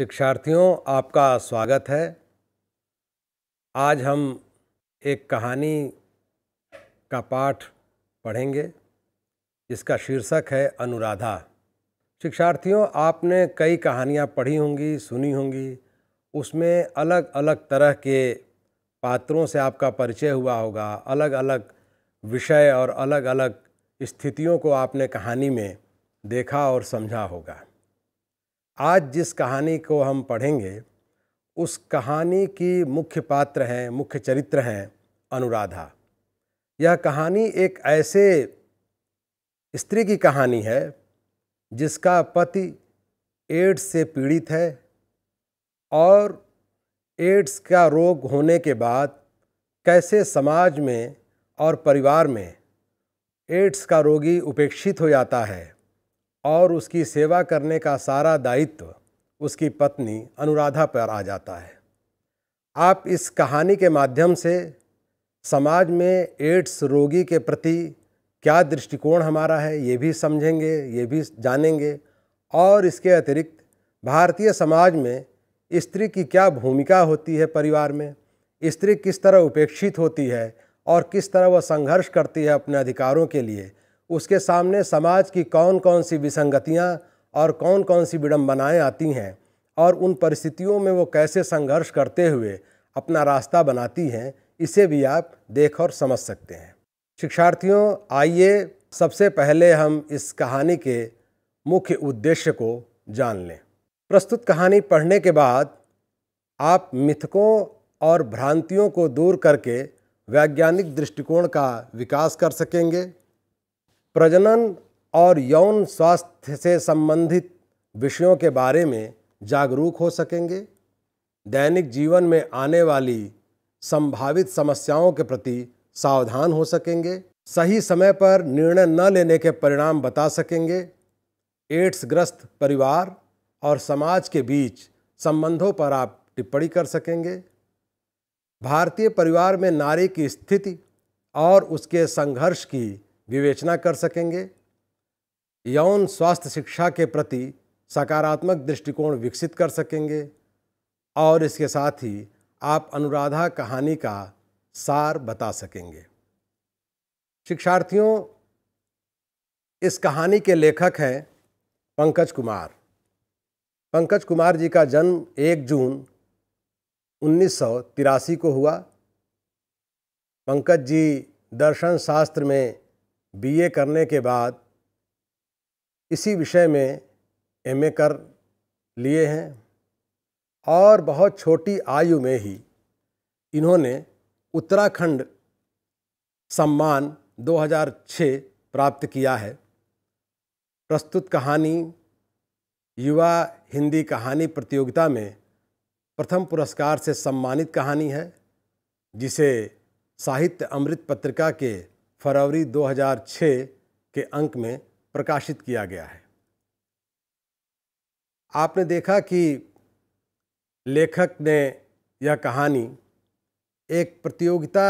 शिक्षार्थियों आपका स्वागत है आज हम एक कहानी का पाठ पढ़ेंगे जिसका शीर्षक है अनुराधा शिक्षार्थियों आपने कई कहानियाँ पढ़ी होंगी सुनी होंगी उसमें अलग अलग तरह के पात्रों से आपका परिचय हुआ होगा अलग अलग विषय और अलग अलग स्थितियों को आपने कहानी में देखा और समझा होगा आज जिस कहानी को हम पढ़ेंगे उस कहानी की मुख्य पात्र हैं मुख्य चरित्र हैं अनुराधा यह कहानी एक ऐसे स्त्री की कहानी है जिसका पति एड्स से पीड़ित है और एड्स का रोग होने के बाद कैसे समाज में और परिवार में एड्स का रोगी उपेक्षित हो जाता है और उसकी सेवा करने का सारा दायित्व उसकी पत्नी अनुराधा पर आ जाता है आप इस कहानी के माध्यम से समाज में एड्स रोगी के प्रति क्या दृष्टिकोण हमारा है ये भी समझेंगे ये भी जानेंगे और इसके अतिरिक्त भारतीय समाज में स्त्री की क्या भूमिका होती है परिवार में स्त्री किस तरह उपेक्षित होती है और किस तरह वह संघर्ष करती है अपने अधिकारों के लिए उसके सामने समाज की कौन कौन सी विसंगतियाँ और कौन कौन सी विडम्बनाएँ आती हैं और उन परिस्थितियों में वो कैसे संघर्ष करते हुए अपना रास्ता बनाती हैं इसे भी आप देख और समझ सकते हैं शिक्षार्थियों आइए सबसे पहले हम इस कहानी के मुख्य उद्देश्य को जान लें प्रस्तुत कहानी पढ़ने के बाद आप मिथकों और भ्रांतियों को दूर करके वैज्ञानिक दृष्टिकोण का विकास कर सकेंगे प्रजनन और यौन स्वास्थ्य से संबंधित विषयों के बारे में जागरूक हो सकेंगे दैनिक जीवन में आने वाली संभावित समस्याओं के प्रति सावधान हो सकेंगे सही समय पर निर्णय न लेने के परिणाम बता सकेंगे एड्स ग्रस्त परिवार और समाज के बीच संबंधों पर आप टिप्पणी कर सकेंगे भारतीय परिवार में नारी की स्थिति और उसके संघर्ष की विवेचना कर सकेंगे यौन स्वास्थ्य शिक्षा के प्रति सकारात्मक दृष्टिकोण विकसित कर सकेंगे और इसके साथ ही आप अनुराधा कहानी का सार बता सकेंगे शिक्षार्थियों इस कहानी के लेखक हैं पंकज कुमार पंकज कुमार जी का जन्म 1 जून उन्नीस को हुआ पंकज जी दर्शन शास्त्र में बीए करने के बाद इसी विषय में एमए कर लिए हैं और बहुत छोटी आयु में ही इन्होंने उत्तराखंड सम्मान 2006 प्राप्त किया है प्रस्तुत कहानी युवा हिंदी कहानी प्रतियोगिता में प्रथम पुरस्कार से सम्मानित कहानी है जिसे साहित्य अमृत पत्रिका के फरवरी 2006 के अंक में प्रकाशित किया गया है आपने देखा कि लेखक ने यह कहानी एक प्रतियोगिता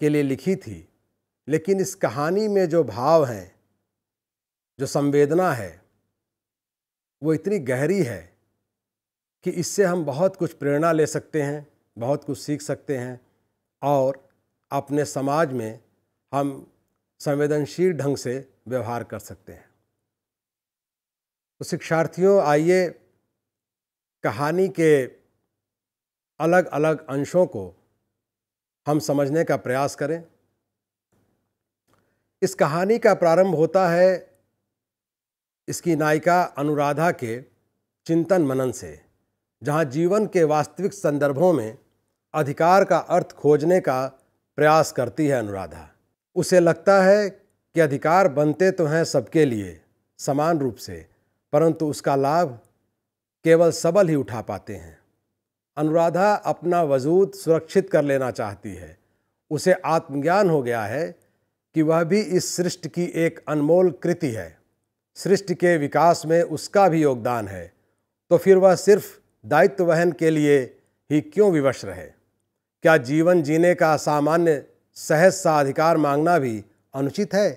के लिए लिखी थी लेकिन इस कहानी में जो भाव हैं जो संवेदना है वो इतनी गहरी है कि इससे हम बहुत कुछ प्रेरणा ले सकते हैं बहुत कुछ सीख सकते हैं और अपने समाज में हम संवेदनशील ढंग से व्यवहार कर सकते हैं तो शिक्षार्थियों आइए कहानी के अलग अलग अंशों को हम समझने का प्रयास करें इस कहानी का प्रारंभ होता है इसकी नायिका अनुराधा के चिंतन मनन से जहाँ जीवन के वास्तविक संदर्भों में अधिकार का अर्थ खोजने का प्रयास करती है अनुराधा उसे लगता है कि अधिकार बनते तो हैं सबके लिए समान रूप से परंतु उसका लाभ केवल सबल ही उठा पाते हैं अनुराधा अपना वजूद सुरक्षित कर लेना चाहती है उसे आत्मज्ञान हो गया है कि वह भी इस सृष्टि की एक अनमोल कृति है सृष्टि के विकास में उसका भी योगदान है तो फिर वह सिर्फ दायित्व वहन के लिए ही क्यों विवश रहे क्या जीवन जीने का सामान्य सहज सा अधिकार मांगना भी अनुचित है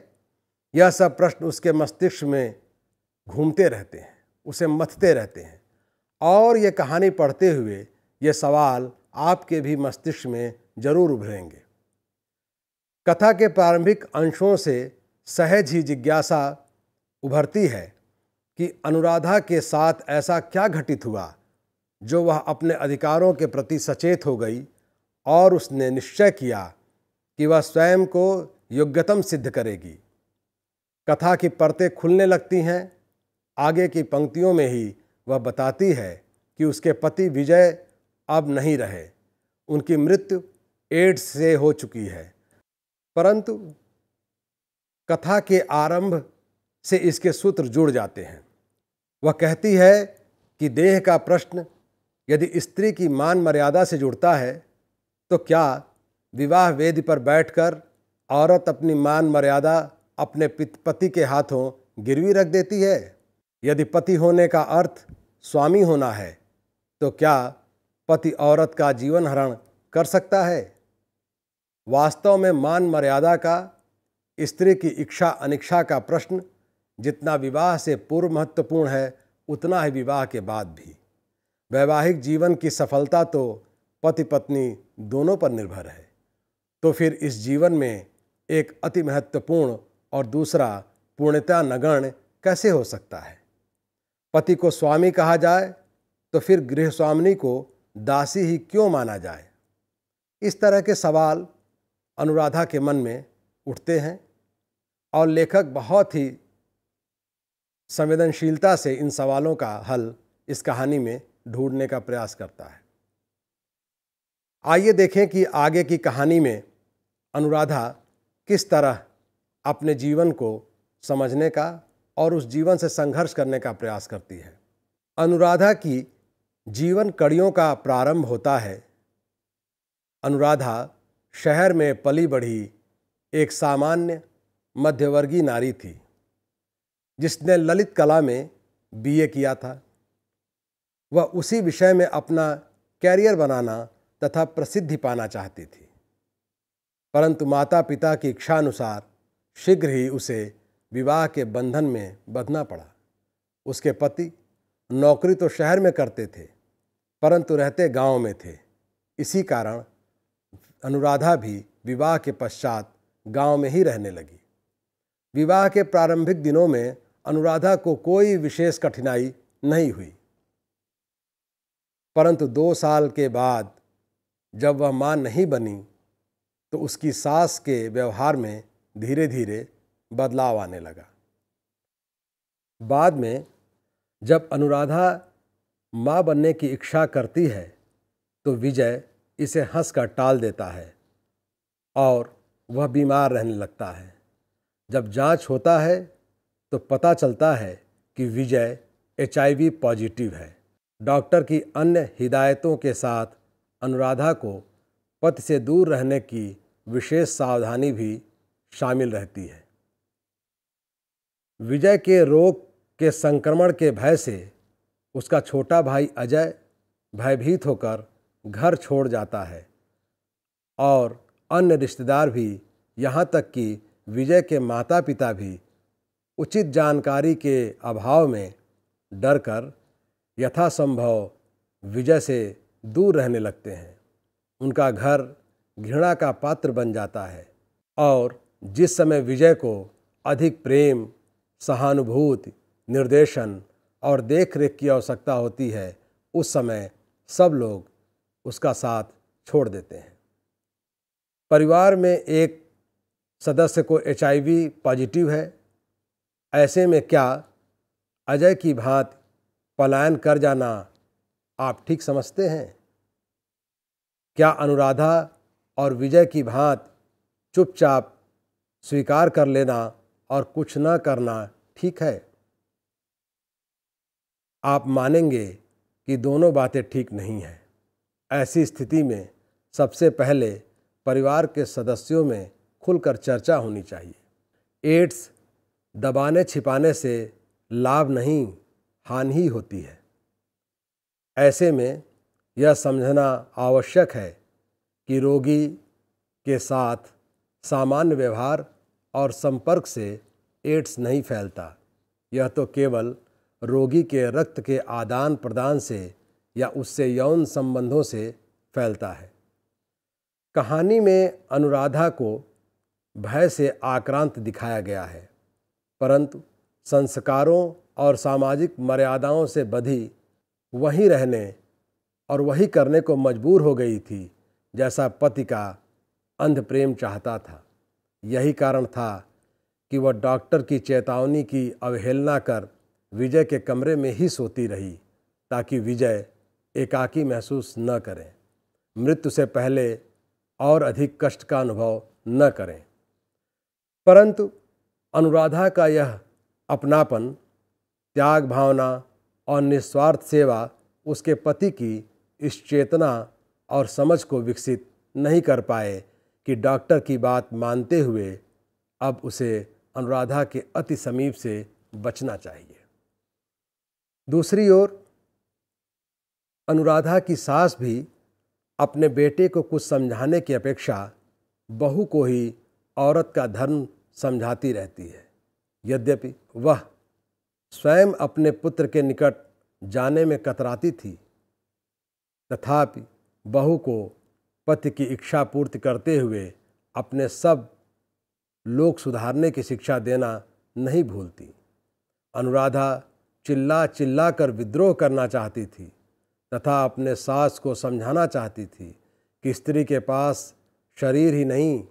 यह सब प्रश्न उसके मस्तिष्क में घूमते रहते हैं उसे मथते रहते हैं और ये कहानी पढ़ते हुए ये सवाल आपके भी मस्तिष्क में जरूर उभरेंगे कथा के प्रारंभिक अंशों से सहज ही जिज्ञासा उभरती है कि अनुराधा के साथ ऐसा क्या घटित हुआ जो वह अपने अधिकारों के प्रति सचेत हो गई और उसने निश्चय किया कि वह स्वयं को योग्यतम सिद्ध करेगी कथा की परतें खुलने लगती हैं आगे की पंक्तियों में ही वह बताती है कि उसके पति विजय अब नहीं रहे उनकी मृत्यु एड्स से हो चुकी है परंतु कथा के आरंभ से इसके सूत्र जुड़ जाते हैं वह कहती है कि देह का प्रश्न यदि स्त्री की मान मर्यादा से जुड़ता है तो क्या विवाह वेद पर बैठकर औरत अपनी मान मर्यादा अपने पति के हाथों गिरवी रख देती है यदि पति होने का अर्थ स्वामी होना है तो क्या पति औरत का जीवन हरण कर सकता है वास्तव में मान मर्यादा का स्त्री की इच्छा अनिच्छा का प्रश्न जितना विवाह से पूर्व महत्वपूर्ण है उतना ही विवाह के बाद भी वैवाहिक जीवन की सफलता तो पति पत्नी दोनों पर निर्भर है तो फिर इस जीवन में एक अति महत्वपूर्ण और दूसरा पूर्णता नगण कैसे हो सकता है पति को स्वामी कहा जाए तो फिर गृह स्वामिनी को दासी ही क्यों माना जाए इस तरह के सवाल अनुराधा के मन में उठते हैं और लेखक बहुत ही संवेदनशीलता से इन सवालों का हल इस कहानी में ढूंढने का प्रयास करता है आइए देखें कि आगे की कहानी में अनुराधा किस तरह अपने जीवन को समझने का और उस जीवन से संघर्ष करने का प्रयास करती है अनुराधा की जीवन कड़ियों का प्रारंभ होता है अनुराधा शहर में पली बढ़ी एक सामान्य मध्यवर्गीय नारी थी जिसने ललित कला में बीए किया था वह उसी विषय में अपना कैरियर बनाना तथा प्रसिद्धि पाना चाहती थी परंतु माता पिता की इच्छानुसार शीघ्र ही उसे विवाह के बंधन में बंधना पड़ा उसके पति नौकरी तो शहर में करते थे परंतु रहते गांव में थे इसी कारण अनुराधा भी विवाह के पश्चात गांव में ही रहने लगी विवाह के प्रारंभिक दिनों में अनुराधा को कोई विशेष कठिनाई नहीं हुई परंतु दो साल के बाद जब वह मां नहीं बनी तो उसकी सास के व्यवहार में धीरे धीरे बदलाव आने लगा बाद में जब अनुराधा माँ बनने की इच्छा करती है तो विजय इसे हंस कर टाल देता है और वह बीमार रहने लगता है जब जांच होता है तो पता चलता है कि विजय एच पॉजिटिव है डॉक्टर की अन्य हिदायतों के साथ अनुराधा को पति से दूर रहने की विशेष सावधानी भी शामिल रहती है विजय के रोग के संक्रमण के भय से उसका छोटा भाई अजय भयभीत होकर घर छोड़ जाता है और अन्य रिश्तेदार भी यहाँ तक कि विजय के माता पिता भी उचित जानकारी के अभाव में डर कर यथासंभव विजय से दूर रहने लगते हैं उनका घर घृणा का पात्र बन जाता है और जिस समय विजय को अधिक प्रेम सहानुभूति निर्देशन और देख रेख की आवश्यकता होती है उस समय सब लोग उसका साथ छोड़ देते हैं परिवार में एक सदस्य को एच पॉजिटिव है ऐसे में क्या अजय की भात पलायन कर जाना आप ठीक समझते हैं क्या अनुराधा और विजय की भांत चुपचाप स्वीकार कर लेना और कुछ ना करना ठीक है आप मानेंगे कि दोनों बातें ठीक नहीं हैं ऐसी स्थिति में सबसे पहले परिवार के सदस्यों में खुलकर चर्चा होनी चाहिए एड्स दबाने छिपाने से लाभ नहीं हानि ही होती है ऐसे में यह समझना आवश्यक है कि रोगी के साथ सामान्य व्यवहार और संपर्क से एड्स नहीं फैलता यह तो केवल रोगी के रक्त के आदान प्रदान से या उससे यौन संबंधों से फैलता है कहानी में अनुराधा को भय से आक्रांत दिखाया गया है परंतु संस्कारों और सामाजिक मर्यादाओं से बधी वहीं रहने और वही करने को मजबूर हो गई थी जैसा पति का अंध प्रेम चाहता था यही कारण था कि वह डॉक्टर की चेतावनी की अवहेलना कर विजय के कमरे में ही सोती रही ताकि विजय एकाकी महसूस न करें मृत्यु से पहले और अधिक कष्ट का अनुभव न करें परंतु अनुराधा का यह अपनापन त्याग भावना और निस्वार्थ सेवा उसके पति की इस चेतना और समझ को विकसित नहीं कर पाए कि डॉक्टर की बात मानते हुए अब उसे अनुराधा के अति समीप से बचना चाहिए दूसरी ओर अनुराधा की सास भी अपने बेटे को कुछ समझाने की अपेक्षा बहू को ही औरत का धर्म समझाती रहती है यद्यपि वह स्वयं अपने पुत्र के निकट जाने में कतराती थी तथापि बहू को पति की इच्छा पूर्ति करते हुए अपने सब लोग सुधारने की शिक्षा देना नहीं भूलती अनुराधा चिल्ला चिल्ला कर विद्रोह करना चाहती थी तथा अपने सास को समझाना चाहती थी कि स्त्री के पास शरीर ही नहीं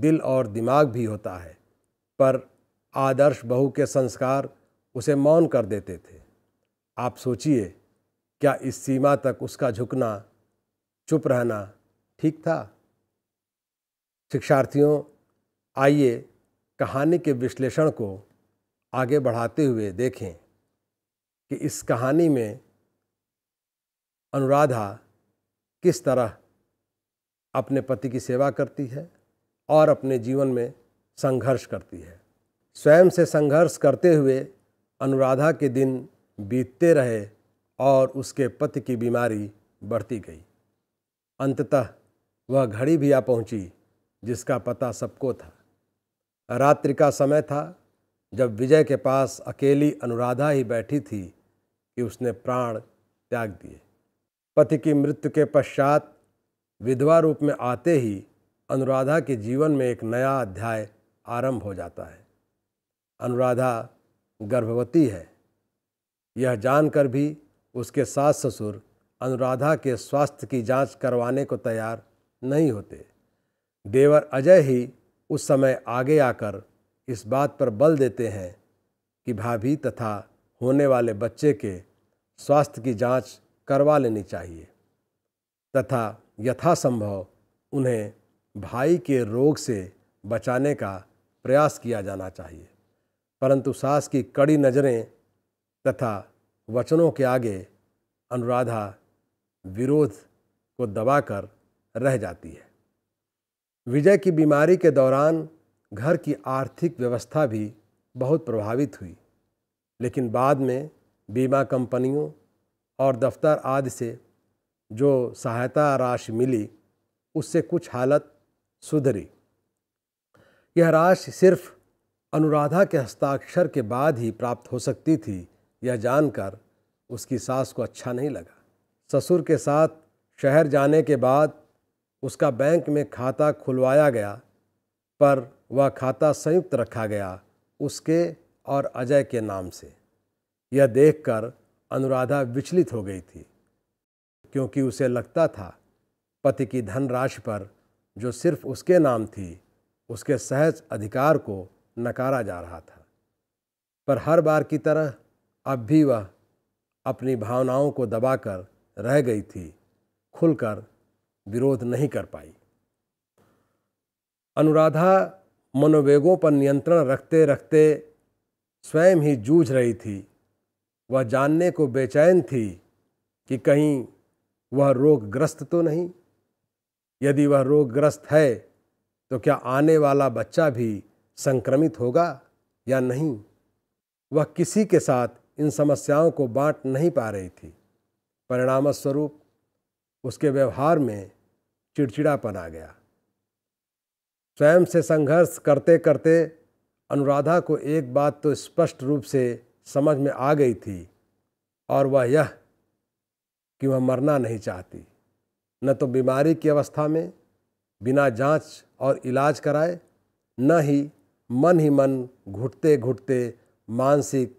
दिल और दिमाग भी होता है पर आदर्श बहू के संस्कार उसे मौन कर देते थे आप सोचिए क्या इस सीमा तक उसका झुकना चुप रहना ठीक था शिक्षार्थियों आइए कहानी के विश्लेषण को आगे बढ़ाते हुए देखें कि इस कहानी में अनुराधा किस तरह अपने पति की सेवा करती है और अपने जीवन में संघर्ष करती है स्वयं से संघर्ष करते हुए अनुराधा के दिन बीतते रहे और उसके पति की बीमारी बढ़ती गई अंततः वह घड़ी भी आ पहुंची जिसका पता सबको था रात्रि का समय था जब विजय के पास अकेली अनुराधा ही बैठी थी कि उसने प्राण त्याग दिए पति की मृत्यु के पश्चात विधवा रूप में आते ही अनुराधा के जीवन में एक नया अध्याय आरंभ हो जाता है अनुराधा गर्भवती है यह जानकर भी उसके सास ससुर अनुराधा के स्वास्थ्य की जांच करवाने को तैयार नहीं होते देवर अजय ही उस समय आगे आकर इस बात पर बल देते हैं कि भाभी तथा होने वाले बच्चे के स्वास्थ्य की जांच करवा लेनी चाहिए तथा यथासंभव उन्हें भाई के रोग से बचाने का प्रयास किया जाना चाहिए परंतु सास की कड़ी नज़रें तथा वचनों के आगे अनुराधा विरोध को दबाकर रह जाती है विजय की बीमारी के दौरान घर की आर्थिक व्यवस्था भी बहुत प्रभावित हुई लेकिन बाद में बीमा कंपनियों और दफ्तर आदि से जो सहायता राशि मिली उससे कुछ हालत सुधरी यह राशि सिर्फ अनुराधा के हस्ताक्षर के बाद ही प्राप्त हो सकती थी यह जानकर उसकी सास को अच्छा नहीं लगा ससुर के साथ शहर जाने के बाद उसका बैंक में खाता खुलवाया गया पर वह खाता संयुक्त रखा गया उसके और अजय के नाम से यह देखकर अनुराधा विचलित हो गई थी क्योंकि उसे लगता था पति की धनराशि पर जो सिर्फ उसके नाम थी उसके सहज अधिकार को नकारा जा रहा था पर हर बार की तरह अब भी वह अपनी भावनाओं को दबाकर रह गई थी खुलकर विरोध नहीं कर पाई अनुराधा मनोवेगों पर नियंत्रण रखते रखते स्वयं ही जूझ रही थी वह जानने को बेचैन थी कि कहीं वह रोगग्रस्त तो नहीं यदि वह रोगग्रस्त है तो क्या आने वाला बच्चा भी संक्रमित होगा या नहीं वह किसी के साथ इन समस्याओं को बांट नहीं पा रही थी परिणाम स्वरूप उसके व्यवहार में चिड़चिड़ापन आ गया स्वयं से संघर्ष करते करते अनुराधा को एक बात तो स्पष्ट रूप से समझ में आ गई थी और वह यह कि वह मरना नहीं चाहती न तो बीमारी की अवस्था में बिना जांच और इलाज कराए न ही मन ही मन घुटते घुटते मानसिक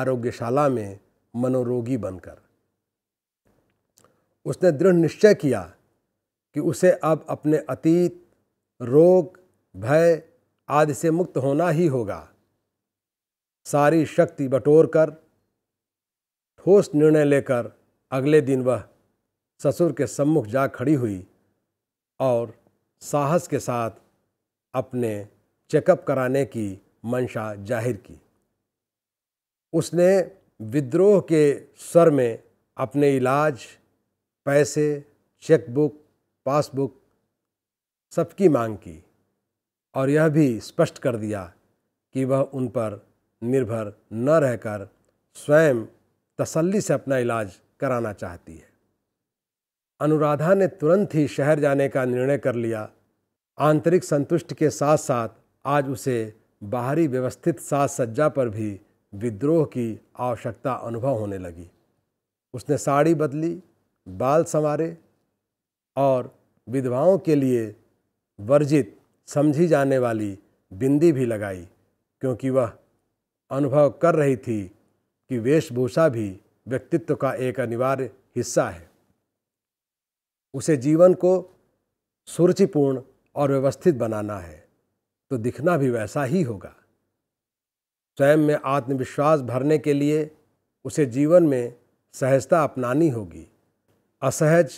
आरोग्यशाला में मनोरोगी बनकर उसने दृढ़ निश्चय किया कि उसे अब अपने अतीत रोग भय आदि से मुक्त होना ही होगा सारी शक्ति बटोर कर ठोस निर्णय लेकर अगले दिन वह ससुर के सम्मुख जा खड़ी हुई और साहस के साथ अपने चेकअप कराने की मंशा जाहिर की उसने विद्रोह के स्वर में अपने इलाज पैसे चेकबुक पासबुक सबकी मांग की और यह भी स्पष्ट कर दिया कि वह उन पर निर्भर न रहकर स्वयं तसल्ली से अपना इलाज कराना चाहती है अनुराधा ने तुरंत ही शहर जाने का निर्णय कर लिया आंतरिक संतुष्टि के साथ साथ आज उसे बाहरी व्यवस्थित साज सज्जा पर भी विद्रोह की आवश्यकता अनुभव होने लगी उसने साड़ी बदली बाल संवारे और विधवाओं के लिए वर्जित समझी जाने वाली बिंदी भी लगाई क्योंकि वह अनुभव कर रही थी कि वेशभूषा भी व्यक्तित्व का एक अनिवार्य हिस्सा है उसे जीवन को सुरुचिपूर्ण और व्यवस्थित बनाना है तो दिखना भी वैसा ही होगा स्वयं में आत्मविश्वास भरने के लिए उसे जीवन में सहजता अपनानी होगी असहज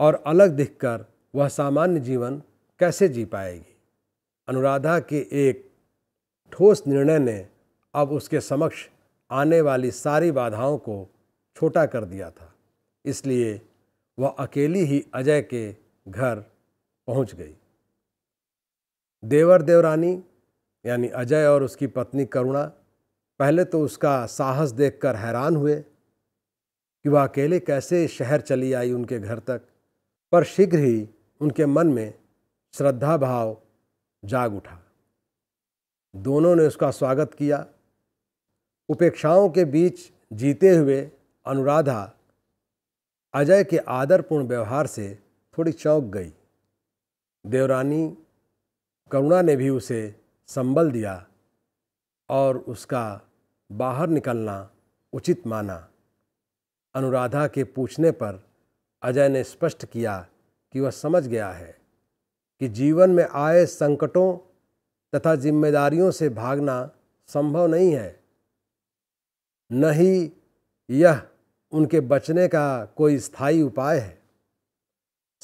और अलग दिखकर वह सामान्य जीवन कैसे जी पाएगी अनुराधा के एक ठोस निर्णय ने अब उसके समक्ष आने वाली सारी बाधाओं को छोटा कर दिया था इसलिए वह अकेली ही अजय के घर पहुंच गई देवर देवरानी यानी अजय और उसकी पत्नी करुणा पहले तो उसका साहस देखकर हैरान हुए कि वह अकेले कैसे शहर चली आई उनके घर तक पर शीघ्र ही उनके मन में श्रद्धा भाव जाग उठा दोनों ने उसका स्वागत किया उपेक्षाओं के बीच जीते हुए अनुराधा अजय के आदरपूर्ण व्यवहार से थोड़ी चौंक गई देवरानी करुणा ने भी उसे संबल दिया और उसका बाहर निकलना उचित माना अनुराधा के पूछने पर अजय ने स्पष्ट किया कि वह समझ गया है कि जीवन में आए संकटों तथा जिम्मेदारियों से भागना संभव नहीं है न ही यह उनके बचने का कोई स्थायी उपाय है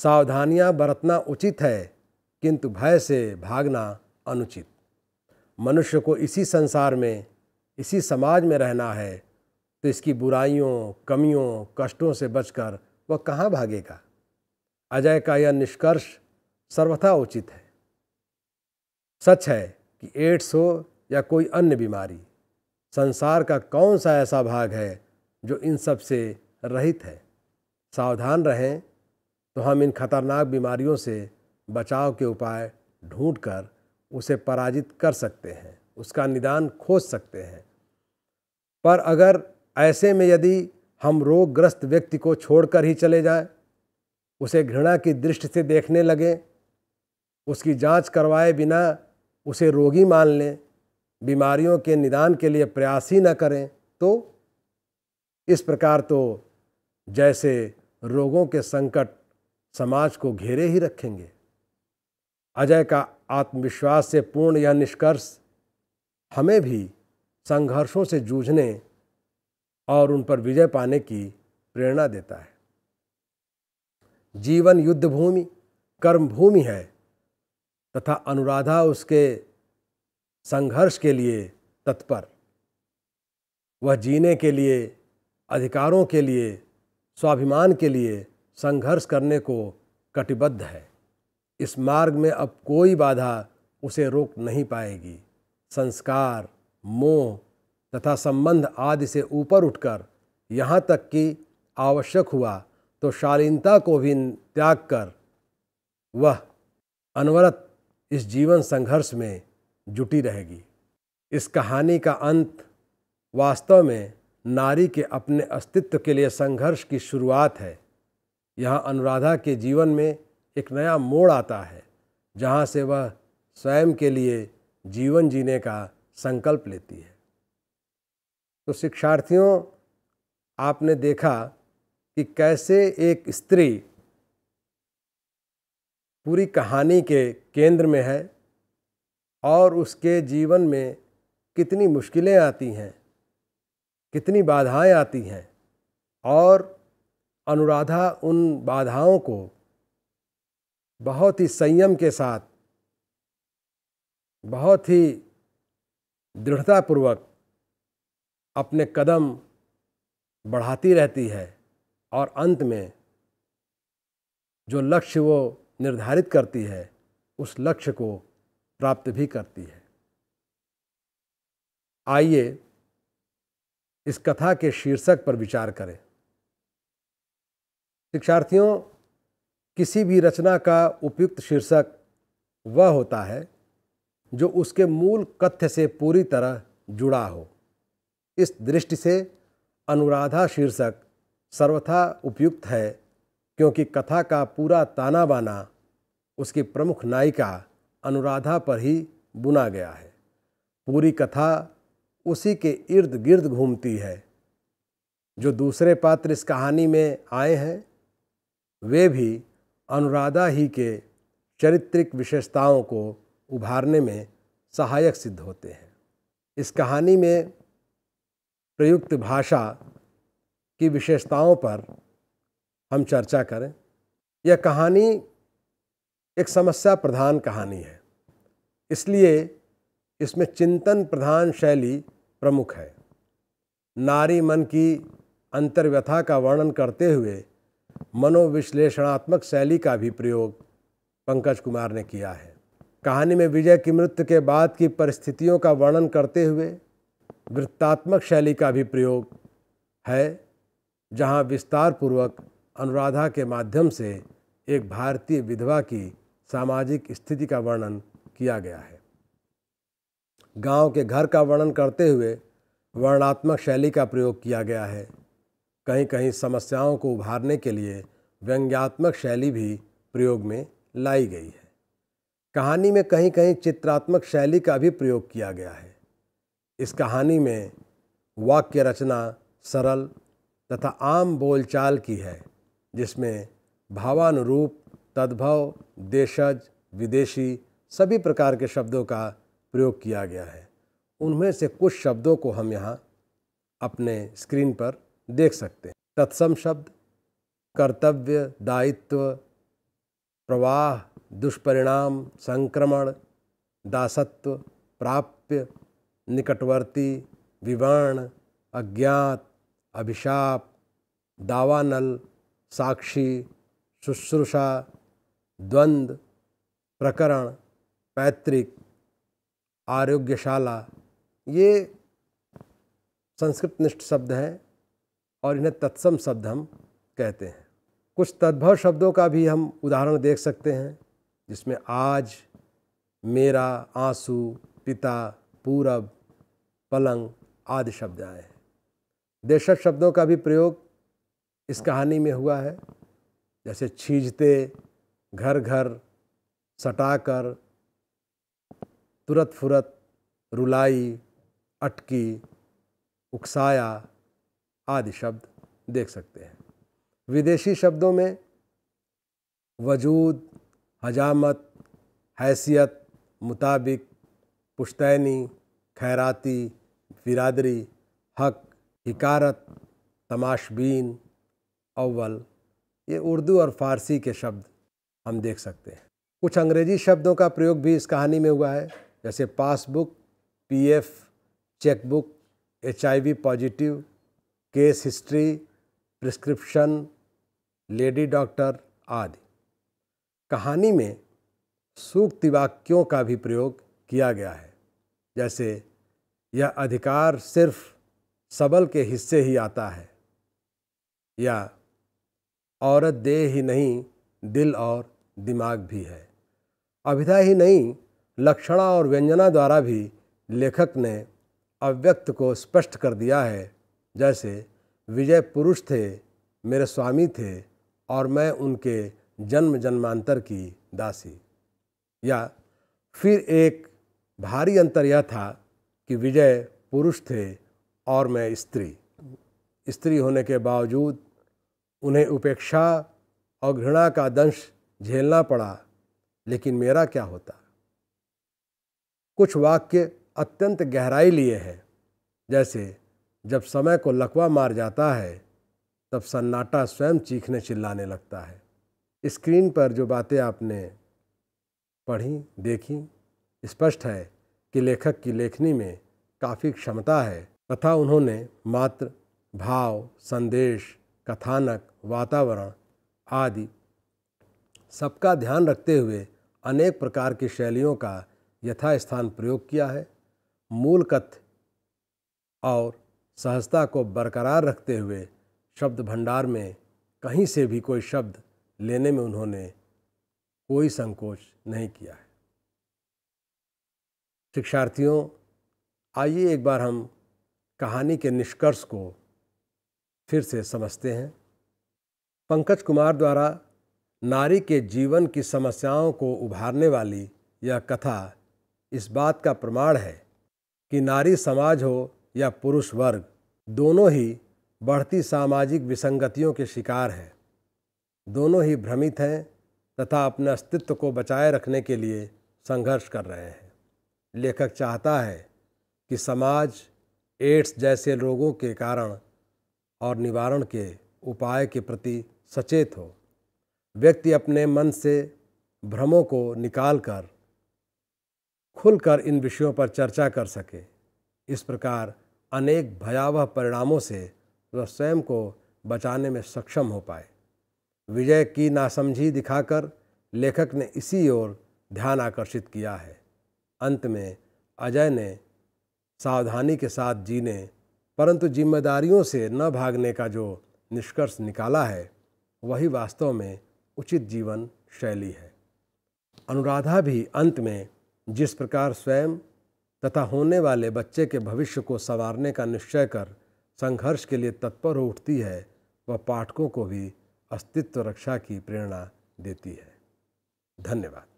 सावधानियां बरतना उचित है किंतु भय से भागना अनुचित मनुष्य को इसी संसार में इसी समाज में रहना है तो इसकी बुराइयों कमियों कष्टों से बचकर वह कहाँ भागेगा अजय का यह निष्कर्ष सर्वथा उचित है सच है कि एड्स हो या कोई अन्य बीमारी संसार का कौन सा ऐसा भाग है जो इन सब से रहित है सावधान रहें तो हम इन खतरनाक बीमारियों से बचाव के उपाय ढूंढकर उसे पराजित कर सकते हैं उसका निदान खोज सकते हैं पर अगर ऐसे में यदि हम रोगग्रस्त व्यक्ति को छोड़कर ही चले जाएं, उसे घृणा की दृष्टि से देखने लगें उसकी जांच करवाए बिना उसे रोगी मान लें बीमारियों के निदान के लिए प्रयास ही न करें तो इस प्रकार तो जैसे रोगों के संकट समाज को घेरे ही रखेंगे अजय का आत्मविश्वास से पूर्ण यह निष्कर्ष हमें भी संघर्षों से जूझने और उन पर विजय पाने की प्रेरणा देता है जीवन युद्ध भूमि कर्म भूमि है तथा अनुराधा उसके संघर्ष के लिए तत्पर वह जीने के लिए अधिकारों के लिए स्वाभिमान के लिए संघर्ष करने को कटिबद्ध है इस मार्ग में अब कोई बाधा उसे रोक नहीं पाएगी संस्कार मोह तथा संबंध आदि से ऊपर उठकर यहाँ तक कि आवश्यक हुआ तो शालीनता को भी त्याग कर वह अनवरत इस जीवन संघर्ष में जुटी रहेगी इस कहानी का अंत वास्तव में नारी के अपने अस्तित्व के लिए संघर्ष की शुरुआत है यहाँ अनुराधा के जीवन में एक नया मोड़ आता है जहाँ से वह स्वयं के लिए जीवन जीने का संकल्प लेती है तो शिक्षार्थियों आपने देखा कि कैसे एक स्त्री पूरी कहानी के केंद्र में है और उसके जीवन में कितनी मुश्किलें आती हैं कितनी बाधाएं आती हैं और अनुराधा उन बाधाओं को बहुत ही संयम के साथ बहुत ही दृढ़तापूर्वक अपने कदम बढ़ाती रहती है और अंत में जो लक्ष्य वो निर्धारित करती है उस लक्ष्य को प्राप्त भी करती है आइए इस कथा के शीर्षक पर विचार करें शिक्षार्थियों किसी भी रचना का उपयुक्त शीर्षक वह होता है जो उसके मूल कथ्य से पूरी तरह जुड़ा हो इस दृष्टि से अनुराधा शीर्षक सर्वथा उपयुक्त है क्योंकि कथा का पूरा ताना बाना उसकी प्रमुख नायिका अनुराधा पर ही बुना गया है पूरी कथा उसी के इर्द गिर्द घूमती है जो दूसरे पात्र इस कहानी में आए हैं वे भी अनुराधा ही के चरित्रिक विशेषताओं को उभारने में सहायक सिद्ध होते हैं इस कहानी में प्रयुक्त भाषा की विशेषताओं पर हम चर्चा करें यह कहानी एक समस्या प्रधान कहानी है इसलिए इसमें चिंतन प्रधान शैली प्रमुख है नारी मन की अंतर्व्यथा का वर्णन करते हुए मनोविश्लेषणात्मक शैली का भी प्रयोग पंकज कुमार ने किया है कहानी में विजय की मृत्यु के बाद की परिस्थितियों का वर्णन करते हुए वृत्तात्मक शैली का भी प्रयोग है जहाँ विस्तार पूर्वक अनुराधा के माध्यम से एक भारतीय विधवा की सामाजिक स्थिति का वर्णन किया गया है गांव के घर का वर्णन करते हुए वर्णात्मक शैली का प्रयोग किया गया है कहीं कहीं समस्याओं को उभारने के लिए व्यंग्यात्मक शैली भी प्रयोग में लाई गई है कहानी में कहीं कहीं चित्रात्मक शैली का भी प्रयोग किया गया है इस कहानी में वाक्य रचना सरल तथा आम बोलचाल की है जिसमें भावानुरूप तद्भव देशज विदेशी सभी प्रकार के शब्दों का प्रयोग किया गया है उनमें से कुछ शब्दों को हम यहाँ अपने स्क्रीन पर देख सकते हैं तत्सम शब्द कर्तव्य दायित्व प्रवाह दुष्परिणाम संक्रमण दासत्व प्राप्य निकटवर्ती विवर्ण अज्ञात अभिशाप दावानल साक्षी शुश्रूषा द्वंद्व प्रकरण पैतृक आरोग्यशाला ये संस्कृत निष्ठ शब्द हैं और इन्हें तत्सम शब्द हम कहते हैं कुछ तद्भव शब्दों का भी हम उदाहरण देख सकते हैं जिसमें आज मेरा आंसू पिता पूरब पलंग आदि शब्द आए हैं देशज शब्दों का भी प्रयोग इस कहानी में हुआ है जैसे छीजते घर घर सटाकर तुरत फुरत रुलाई अटकी उकसाया आदि शब्द देख सकते हैं विदेशी शब्दों में वजूद हजामत हैसियत मुताबिक पुश्तैनी खैराती बिरादरी हक हकारत तमाशबीन अव्वल ये उर्दू और फ़ारसी के शब्द हम देख सकते हैं कुछ अंग्रेज़ी शब्दों का प्रयोग भी इस कहानी में हुआ है जैसे passbook PF chequebook HIV positive case history prescription lady doctor आदि कहानी में सूक्ति वाक्यों का भी प्रयोग किया गया है जैसे यह अधिकार सिर्फ सबल के हिस्से ही आता है या औरत देह ही नहीं दिल और दिमाग भी है अभिधा ही नहीं लक्षणा और व्यंजना द्वारा भी लेखक ने अव्यक्त को स्पष्ट कर दिया है जैसे विजय पुरुष थे मेरे स्वामी थे और मैं उनके जन्म जन्मांतर की दासी या फिर एक भारी अंतर यह था कि विजय पुरुष थे और मैं स्त्री स्त्री होने के बावजूद उन्हें उपेक्षा और घृणा का दंश झेलना पड़ा लेकिन मेरा क्या होता कुछ वाक्य अत्यंत गहराई लिए हैं जैसे जब समय को लकवा मार जाता है तब सन्नाटा स्वयं चीखने चिल्लाने लगता है स्क्रीन पर जो बातें आपने पढ़ी देखी स्पष्ट है कि लेखक की लेखनी में काफ़ी क्षमता है तथा उन्होंने मात्र भाव संदेश कथानक वातावरण आदि सबका ध्यान रखते हुए अनेक प्रकार की शैलियों का यथास्थान प्रयोग किया है मूल कथ और सहजता को बरकरार रखते हुए शब्द भंडार में कहीं से भी कोई शब्द लेने में उन्होंने कोई संकोच नहीं किया है शिक्षार्थियों आइए एक बार हम कहानी के निष्कर्ष को फिर से समझते हैं पंकज कुमार द्वारा नारी के जीवन की समस्याओं को उभारने वाली यह कथा इस बात का प्रमाण है कि नारी समाज हो या पुरुष वर्ग दोनों ही बढ़ती सामाजिक विसंगतियों के शिकार हैं दोनों ही भ्रमित हैं तथा अपने अस्तित्व को बचाए रखने के लिए संघर्ष कर रहे हैं लेखक चाहता है कि समाज एड्स जैसे रोगों के कारण और निवारण के उपाय के प्रति सचेत हो व्यक्ति अपने मन से भ्रमों को निकालकर खुलकर इन विषयों पर चर्चा कर सके इस प्रकार अनेक भयावह परिणामों से वह स्वयं को बचाने में सक्षम हो पाए विजय की नासमझी दिखाकर लेखक ने इसी ओर ध्यान आकर्षित किया है अंत में अजय ने सावधानी के साथ जीने परंतु जिम्मेदारियों से न भागने का जो निष्कर्ष निकाला है वही वास्तव में उचित जीवन शैली है अनुराधा भी अंत में जिस प्रकार स्वयं तथा होने वाले बच्चे के भविष्य को संवारने का निश्चय कर संघर्ष के लिए तत्पर उठती है वह पाठकों को भी अस्तित्व रक्षा की प्रेरणा देती है धन्यवाद